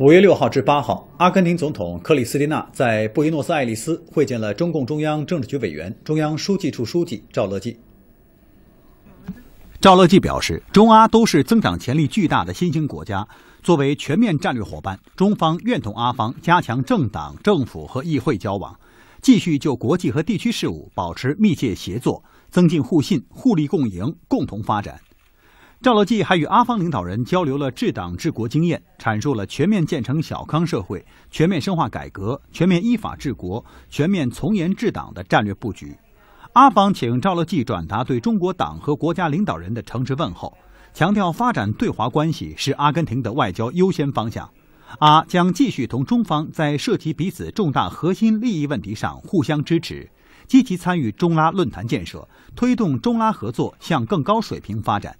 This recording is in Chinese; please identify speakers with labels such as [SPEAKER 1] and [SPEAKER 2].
[SPEAKER 1] 五月六号至八号，阿根廷总统克里斯蒂娜在布宜诺斯艾利斯会见了中共中央政治局委员、中央书记处书记赵乐际。赵乐际表示，中阿都是增长潜力巨大的新兴国家，作为全面战略伙伴，中方愿同阿方加强政党、政府和议会交往，继续就国际和地区事务保持密切协作，增进互信、互利共赢、共同发展。赵乐际还与阿方领导人交流了治党治国经验，阐述了全面建成小康社会、全面深化改革、全面依法治国、全面从严治党的战略布局。阿方请赵乐际转达对中国党和国家领导人的诚挚问候，强调发展对华关系是阿根廷的外交优先方向。阿将继续同中方在涉及彼此重大核心利益问题上互相支持，积极参与中拉论坛建设，推动中拉合作向更高水平发展。